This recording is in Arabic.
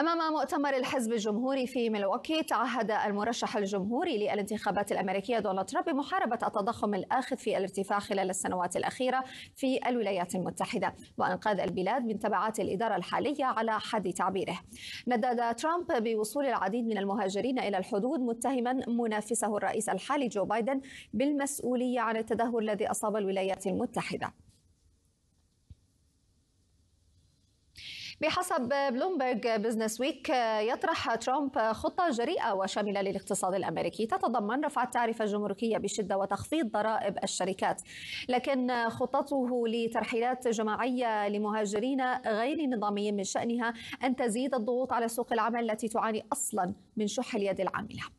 أمام مؤتمر الحزب الجمهوري في ملواكي تعهد المرشح الجمهوري للانتخابات الأمريكية دونالد ترامب بمحاربة التضخم الآخذ في الارتفاع خلال السنوات الأخيرة في الولايات المتحدة وإنقاذ البلاد من تبعات الإدارة الحالية على حد تعبيره ندد ترامب بوصول العديد من المهاجرين إلى الحدود متهما منافسه الرئيس الحالي جو بايدن بالمسؤولية عن التدهور الذي أصاب الولايات المتحدة بحسب بلومبرج بزنس ويك يطرح ترامب خطة جريئة وشاملة للاقتصاد الأمريكي تتضمن رفع التعرفة الجمركية بشدة وتخفيض ضرائب الشركات لكن خطته لترحيلات جماعية لمهاجرين غير نظاميين من شأنها أن تزيد الضغوط على سوق العمل التي تعاني أصلا من شح اليد العاملة